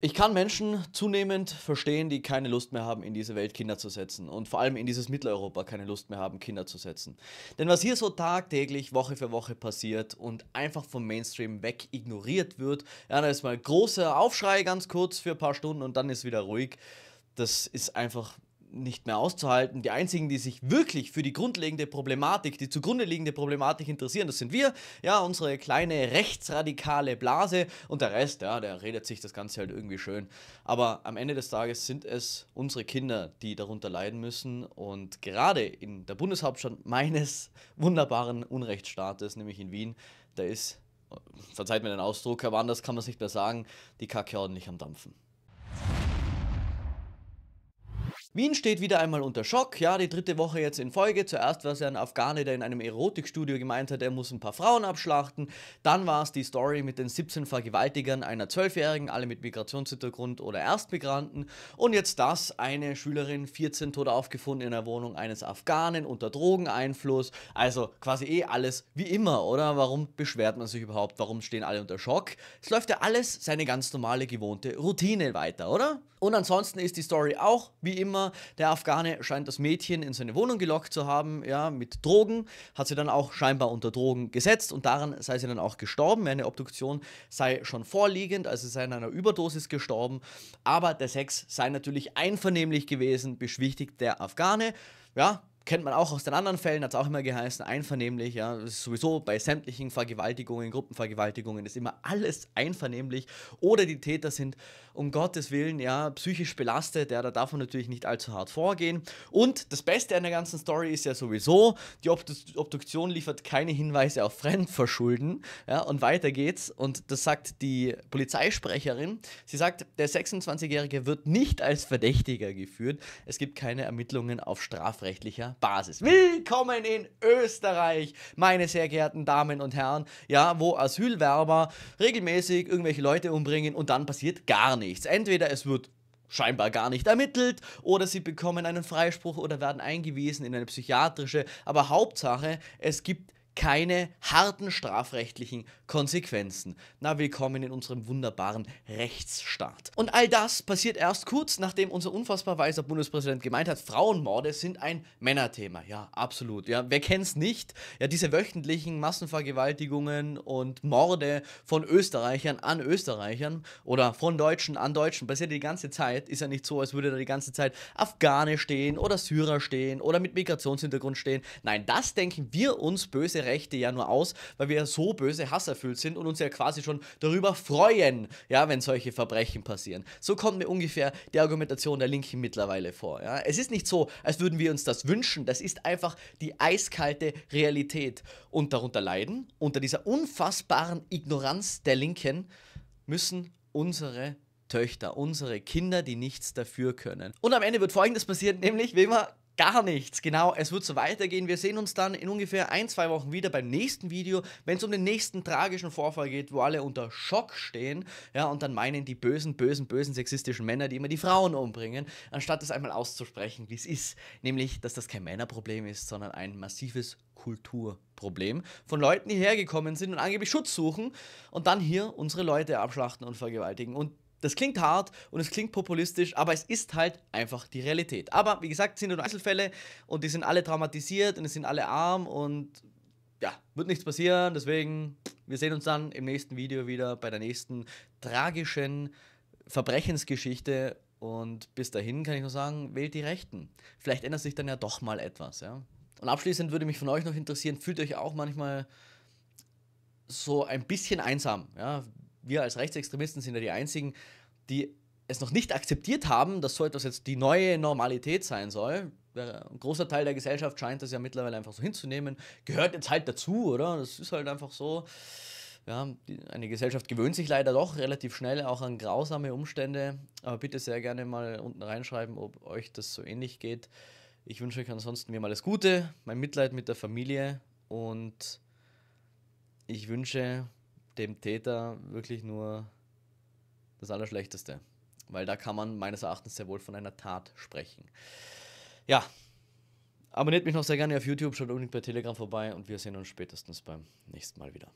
Ich kann Menschen zunehmend verstehen, die keine Lust mehr haben, in diese Welt Kinder zu setzen und vor allem in dieses Mitteleuropa keine Lust mehr haben, Kinder zu setzen. Denn was hier so tagtäglich, Woche für Woche passiert und einfach vom Mainstream weg ignoriert wird, ja, da ist mal großer Aufschrei ganz kurz für ein paar Stunden und dann ist wieder ruhig. Das ist einfach nicht mehr auszuhalten. Die einzigen, die sich wirklich für die grundlegende Problematik, die zugrunde liegende Problematik interessieren, das sind wir, ja, unsere kleine rechtsradikale Blase und der Rest, ja, der redet sich das Ganze halt irgendwie schön. Aber am Ende des Tages sind es unsere Kinder, die darunter leiden müssen und gerade in der Bundeshauptstadt meines wunderbaren Unrechtsstaates, nämlich in Wien, da ist, verzeiht mir den Ausdruck, aber anders kann man es nicht mehr sagen, die Kacke ordentlich am Dampfen. Wien steht wieder einmal unter Schock. Ja, die dritte Woche jetzt in Folge. Zuerst war es ja ein Afghane, der in einem Erotikstudio gemeint hat, er muss ein paar Frauen abschlachten. Dann war es die Story mit den 17 Vergewaltigern einer 12-Jährigen, alle mit Migrationshintergrund oder Erstmigranten. Und jetzt das, eine Schülerin, 14 Tote aufgefunden in der Wohnung eines Afghanen unter Drogeneinfluss. Also quasi eh alles wie immer, oder? Warum beschwert man sich überhaupt? Warum stehen alle unter Schock? Es läuft ja alles seine ganz normale gewohnte Routine weiter, oder? Und ansonsten ist die Story auch wie immer der Afghane scheint das Mädchen in seine Wohnung gelockt zu haben, ja, mit Drogen, hat sie dann auch scheinbar unter Drogen gesetzt und daran sei sie dann auch gestorben. Eine Obduktion sei schon vorliegend, also sei in einer Überdosis gestorben, aber der Sex sei natürlich einvernehmlich gewesen, beschwichtigt der Afghane. Ja, kennt man auch aus den anderen Fällen, hat es auch immer geheißen, einvernehmlich, ja, das ist sowieso bei sämtlichen Vergewaltigungen, Gruppenvergewaltigungen ist immer alles einvernehmlich oder die Täter sind um Gottes Willen, ja, psychisch belastet, ja, da darf man natürlich nicht allzu hart vorgehen und das Beste an der ganzen Story ist ja sowieso, die Obduktion liefert keine Hinweise auf Fremdverschulden, ja, und weiter geht's und das sagt die Polizeisprecherin, sie sagt, der 26-Jährige wird nicht als Verdächtiger geführt, es gibt keine Ermittlungen auf strafrechtlicher Basis. Willkommen in Österreich, meine sehr geehrten Damen und Herren, ja, wo Asylwerber regelmäßig irgendwelche Leute umbringen und dann passiert gar nichts. Entweder es wird scheinbar gar nicht ermittelt oder sie bekommen einen Freispruch oder werden eingewiesen in eine psychiatrische, aber Hauptsache, es gibt keine harten strafrechtlichen Konsequenzen. Na, willkommen in unserem wunderbaren Rechtsstaat. Und all das passiert erst kurz, nachdem unser unfassbar weiser Bundespräsident gemeint hat, Frauenmorde sind ein Männerthema. Ja, absolut. Ja, wer kennt's nicht? Ja, diese wöchentlichen Massenvergewaltigungen und Morde von Österreichern an Österreichern oder von Deutschen an Deutschen passiert die ganze Zeit. Ist ja nicht so, als würde da die ganze Zeit Afghane stehen oder Syrer stehen oder mit Migrationshintergrund stehen. Nein, das denken wir uns böse Rechte ja nur aus, weil wir ja so böse hasserfüllt sind und uns ja quasi schon darüber freuen, ja, wenn solche Verbrechen passieren. So kommt mir ungefähr die Argumentation der Linken mittlerweile vor. Ja. Es ist nicht so, als würden wir uns das wünschen. Das ist einfach die eiskalte Realität. Und darunter leiden, unter dieser unfassbaren Ignoranz der Linken, müssen unsere Töchter, unsere Kinder, die nichts dafür können. Und am Ende wird Folgendes passieren, nämlich, wie immer, Gar nichts, genau. Es wird so weitergehen. Wir sehen uns dann in ungefähr ein, zwei Wochen wieder beim nächsten Video, wenn es um den nächsten tragischen Vorfall geht, wo alle unter Schock stehen. Ja, und dann meinen die bösen, bösen, bösen sexistischen Männer, die immer die Frauen umbringen, anstatt es einmal auszusprechen, wie es ist. Nämlich, dass das kein Männerproblem ist, sondern ein massives Kulturproblem von Leuten, die hergekommen sind und angeblich Schutz suchen und dann hier unsere Leute abschlachten und vergewaltigen. Und das klingt hart und es klingt populistisch, aber es ist halt einfach die Realität. Aber wie gesagt, es sind nur Einzelfälle und die sind alle traumatisiert und es sind alle arm und ja, wird nichts passieren. Deswegen, wir sehen uns dann im nächsten Video wieder bei der nächsten tragischen Verbrechensgeschichte. Und bis dahin kann ich nur sagen, wählt die Rechten. Vielleicht ändert sich dann ja doch mal etwas. Ja? Und abschließend würde mich von euch noch interessieren, fühlt ihr euch auch manchmal so ein bisschen einsam? Ja? wir als Rechtsextremisten sind ja die einzigen, die es noch nicht akzeptiert haben, dass so etwas jetzt die neue Normalität sein soll. Ein großer Teil der Gesellschaft scheint das ja mittlerweile einfach so hinzunehmen. Gehört jetzt halt dazu, oder? Das ist halt einfach so. Ja, eine Gesellschaft gewöhnt sich leider doch relativ schnell auch an grausame Umstände. Aber bitte sehr gerne mal unten reinschreiben, ob euch das so ähnlich geht. Ich wünsche euch ansonsten mir mal alles Gute, mein Mitleid mit der Familie und ich wünsche dem Täter wirklich nur das Allerschlechteste. Weil da kann man meines Erachtens sehr wohl von einer Tat sprechen. Ja, abonniert mich noch sehr gerne auf YouTube, schaut unbedingt bei Telegram vorbei und wir sehen uns spätestens beim nächsten Mal wieder.